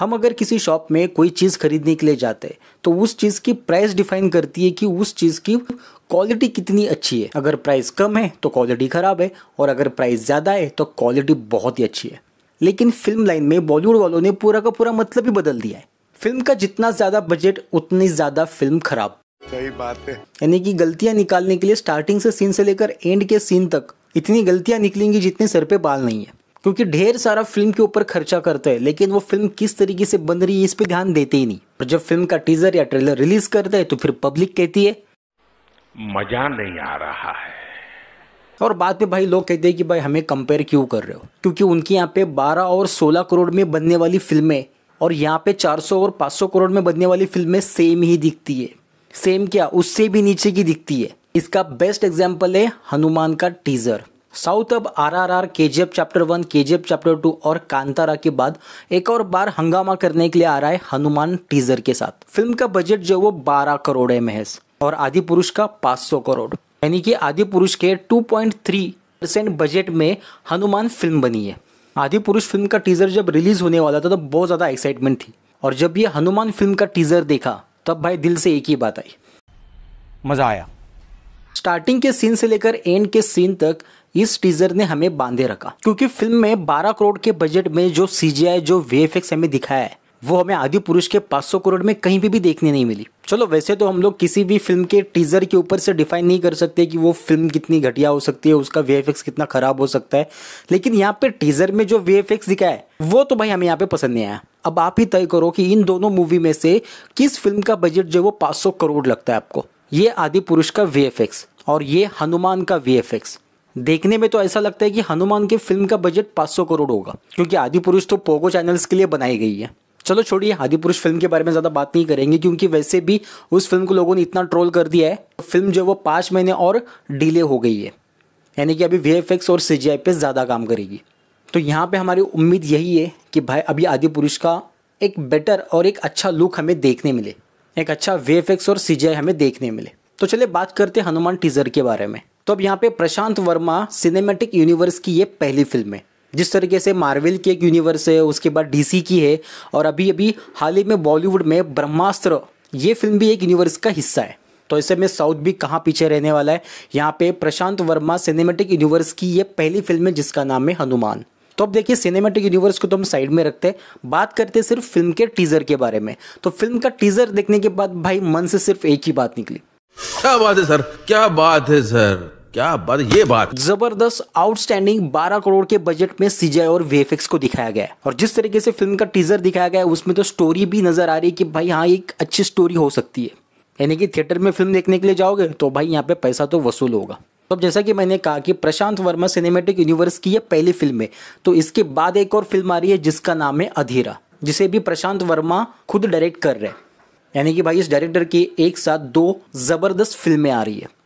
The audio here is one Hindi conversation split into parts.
हम अगर किसी शॉप में कोई चीज़ खरीदने के लिए जाते हैं तो उस चीज़ की प्राइस डिफाइन करती है कि उस चीज़ की क्वालिटी कितनी अच्छी है अगर प्राइस कम है तो क्वालिटी ख़राब है और अगर प्राइस ज़्यादा है तो क्वालिटी बहुत ही अच्छी है लेकिन फिल्म लाइन में बॉलीवुड वालों ने पूरा का पूरा मतलब ही बदल दिया है फिल्म का जितना ज़्यादा बजट उतनी ज़्यादा फिल्म खराब सही बात है यानी कि गलतियां निकालने के लिए स्टार्टिंग से सीन से लेकर एंड के सीन तक इतनी गलतियां निकलेंगी जितने सर पे बाल नहीं है क्योंकि ढेर सारा फिल्म के ऊपर खर्चा करते हैं लेकिन वो फिल्म किस तरीके से बन रही है इस पर ध्यान देते ही नहीं पर जब फिल्म का टीजर या ट्रेलर रिलीज करते हैं तो फिर पब्लिक कहती है मजा नहीं आ रहा है और बाद में भाई लोग कहते हैं कि भाई हमें कंपेयर क्यों कर रहे हो क्योंकि उनके यहाँ पे 12 और 16 करोड़ में बनने वाली फिल्में और यहाँ पे 400 और 500 करोड़ में बनने वाली फिल्में सेम ही दिखती है सेम क्या उससे भी नीचे की दिखती है इसका बेस्ट एग्जाम्पल है हनुमान का टीजर साउथ अब RRR KGF chapter one KGF chapter two और कांतारा के बाद एक और बार हंगामा करने के लिए आ रहा है हनुमान टीजर के साथ फिल्म का बजट जो वो बारह करोड़ है महज और आदि पुरुष का 500 करोड़ यानी कि आदि पुरुष के 2.3 परसेंट बजट में हनुमान फिल्म बनी है आदि पुरुष फिल्म का टीजर जब रिलीज होने वाला था तो बहुत ज़्यादा एक्साइटमेंट थी और जब ये हनुमान फिल्म का टीजर देखा तब भाई दिल से एक ही बात आई मज़ा आया स्टार्टिंग के सीन से लेकर एंड के सीन तक इस टीजर ने हमें बांधे रखा क्योंकि फिल्म में 12 करोड़ के बजट में जो सीजीआई जो वीएफएक्स हमें दिखाया है वो हमें आदि पुरुष के 500 करोड़ में कहीं भी, भी देखने नहीं मिली चलो वैसे तो हम लोग किसी भी फिल्म के टीजर के ऊपर से डिफाइन नहीं कर सकते कि वो फिल्म कितनी घटिया हो सकती है उसका वी कितना खराब हो सकता है लेकिन यहाँ पे टीजर में जो वी दिखाया है वो तो भाई हमें यहाँ पे पसंद नहीं आया अब आप ही तय करो कि इन दोनों मूवी में से किस फिल्म का बजट जो वो पांच करोड़ लगता है आपको ये आदि पुरुष का वी और ये हनुमान का वी देखने में तो ऐसा लगता है कि हनुमान की फिल्म का बजट 500 करोड़ होगा क्योंकि आदि पुरुष तो पोगो चैनल्स के लिए बनाई गई है चलो छोड़िए आदि पुरुष फिल्म के बारे में ज़्यादा बात नहीं करेंगे क्योंकि वैसे भी उस फिल्म को लोगों ने इतना ट्रोल कर दिया है फिल्म जो वो पाँच महीने और डिले हो गई है यानी कि अभी वी और सी पे ज़्यादा काम करेगी तो यहाँ पे हमारी उम्मीद यही है कि भाई अभी आदि पुरुष का एक बेटर और एक अच्छा लुक हमें देखने मिले एक अच्छा वे और सी हमें देखने मिले तो चलिए बात करते हैं हनुमान टीज़र के बारे में तो अब यहाँ पे प्रशांत वर्मा सिनेमेटिक यूनिवर्स की ये पहली फिल्म है जिस तरीके से मार्वल की एक यूनिवर्स है उसके बाद डीसी की है और अभी अभी हाल ही में बॉलीवुड में ब्रह्मास्त्र ये फिल्म भी एक यूनिवर्स का हिस्सा है तो ऐसे में साउथ भी कहाँ पीछे रहने वाला है यहाँ पे प्रशांत वर्मा सिनेमेटिक यूनिवर्स की ये पहली फिल्म है जिसका नाम है हनुमान तो अब देखिए सिनेमेटिक यूनिवर्स को तो हम साइड में रखते हैं बात करते हैं सिर्फ फिल्म के टीजर के बारे में तो फिल्म का टीजर देखने के बाद भाई मन से सिर्फ एक ही बात निकली क्या बात है सर क्या बात है सर क्या बात ये बात जबरदस्त आउटस्टैंडिंग 12 करोड़ के बजट में सीजे और वेफेक्स को दिखाया गया है और जिस तरीके से फिल्म का टीजर दिखाया गया उसमें तो स्टोरी भी नजर आ रही है कि भाई हाँ एक अच्छी स्टोरी हो सकती है यानी कि थिएटर में फिल्म देखने के लिए जाओगे तो भाई यहाँ पे पैसा तो वसूल होगा तो अब जैसा कि मैंने कहा कि प्रशांत वर्मा सिनेमेटिक यूनिवर्स की यह पहली फिल्म है तो इसके बाद एक और फिल्म आ रही है जिसका नाम है अधीरा जिसे भी प्रशांत वर्मा खुद डायरेक्ट कर रहे हैं यानी कि भाई इस डायरेक्टर की एक साथ दो ज़बरदस्त फिल्में आ रही है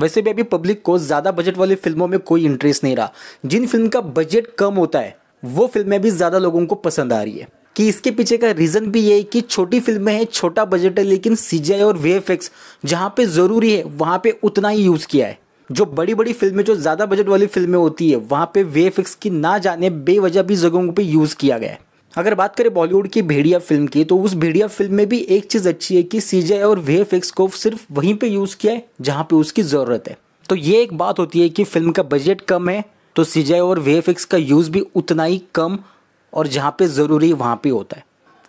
वैसे भी अभी पब्लिक को ज़्यादा बजट वाली फिल्मों में कोई इंटरेस्ट नहीं रहा जिन फिल्म का बजट कम होता है वो फिल्में भी ज़्यादा लोगों को पसंद आ रही है कि इसके पीछे का रीज़न भी ये है कि छोटी फिल्में हैं छोटा बजट है लेकिन सी और वे एफ जहाँ पे ज़रूरी है वहाँ पे उतना ही यूज़ किया है जो बड़ी बड़ी फिल्में जो ज़्यादा बजट वाली फिल्में होती है वहाँ पे वे की ना जाने बेवजह भी जगहों पे यूज़ किया गया है अगर बात करें बॉलीवुड की भेड़िया फिल्म की तो उस भेड़िया फिल्म में भी एक चीज़ अच्छी है कि सी और वे को सिर्फ वहीं पर यूज़ किया है जहाँ पर उसकी ज़रूरत है तो ये एक बात होती है कि फिल्म का बजट कम है तो सी और वे का यूज़ भी उतना ही कम और जहाँ पे ज़रूरी वहाँ पे होता है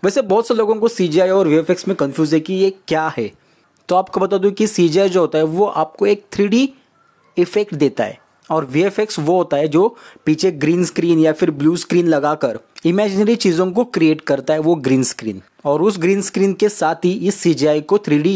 वैसे बहुत से लोगों को सी और वे में कन्फ्यूज़ है कि ये क्या है तो आपको बता दूँ कि सी जो होता है वो आपको एक थ्री इफ़ेक्ट देता है और वी वो होता है जो पीछे ग्रीन स्क्रीन या फिर ब्लू स्क्रीन लगाकर इमेजिनरी चीज़ों को क्रिएट करता है वो ग्रीन स्क्रीन और उस ग्रीन स्क्रीन के साथ ही इस सी को थ्री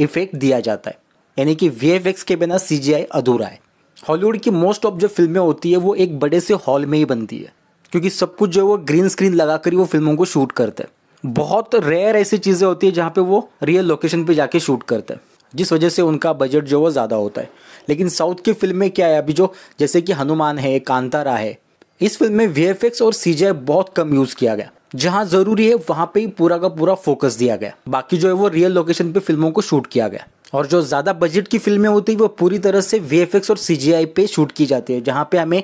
इफेक्ट दिया जाता है यानी कि वी के बिना सी अधूरा है हॉलीवुड की मोस्ट ऑफ जो फिल्में होती है वो एक बड़े से हॉल में ही बनती है क्योंकि सब कुछ जो है वो ग्रीन स्क्रीन लगा कर ही वो फिल्मों को शूट करते हैं बहुत रेयर ऐसी चीज़ें होती है जहाँ पे वो रियल लोकेशन पे जाके शूट करते हैं जिस वजह से उनका बजट जो वो ज़्यादा होता है लेकिन साउथ की फिल्में क्या है अभी जो जैसे कि हनुमान है कांतारा है इस फिल्म में वी और सी बहुत कम यूज किया गया जहां जरूरी है वहां पे ही पूरा का पूरा फोकस दिया गया बाकी जो है वो रियल लोकेशन पे फिल्मों को शूट किया गया और जो ज़्यादा बजट की फिल्में होती है वो पूरी तरह से वी और सी पे शूट की जाती है जहाँ पे हमें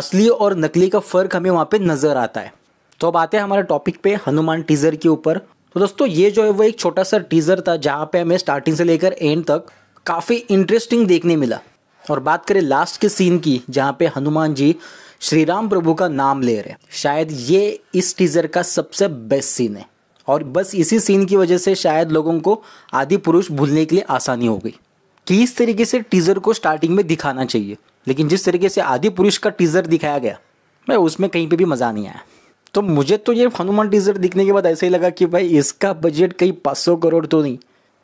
असली और नकली का फ़र्क हमें वहाँ पे नज़र आता है तो अब आते हैं हमारे टॉपिक पे हनुमान टीज़र के ऊपर तो दोस्तों ये जो है वो एक छोटा सा टीज़र था जहाँ पे हमें स्टार्टिंग से लेकर एंड तक काफ़ी इंटरेस्टिंग देखने मिला और बात करें लास्ट के सीन की जहाँ पे हनुमान जी श्री राम प्रभु का नाम ले रहे हैं शायद ये इस टीजर का सबसे बेस्ट सीन है और बस इसी सीन की वजह से शायद लोगों को आदि पुरुष भूलने के लिए आसानी हो गई कि इस तरीके से टीजर को स्टार्टिंग में दिखाना चाहिए लेकिन जिस तरीके से आदि पुरुष का टीजर दिखाया गया मैं उसमें कहीं पे भी मज़ा नहीं आया तो मुझे तो ये हनुमान टीजर दिखने के बाद ऐसे ही लगा कि भाई इसका बजट कहीं पाँच सौ करोड़ तो नहीं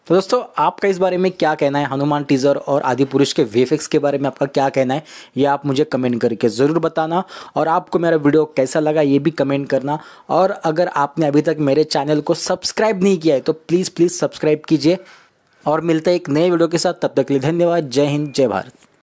तो दोस्तों आपका इस बारे में क्या कहना है हनुमान टीज़र और आदि पुरुष के वेफिक्स के बारे में आपका क्या कहना है ये आप मुझे कमेंट करके ज़रूर बताना और आपको मेरा वीडियो कैसा लगा ये भी कमेंट करना और अगर आपने अभी तक मेरे चैनल को सब्सक्राइब नहीं किया है तो प्लीज़ प्लीज़ सब्सक्राइब कीजिए और मिलते हैं एक नए वीडियो के साथ तब तक के लिए धन्यवाद जय हिंद जय भारत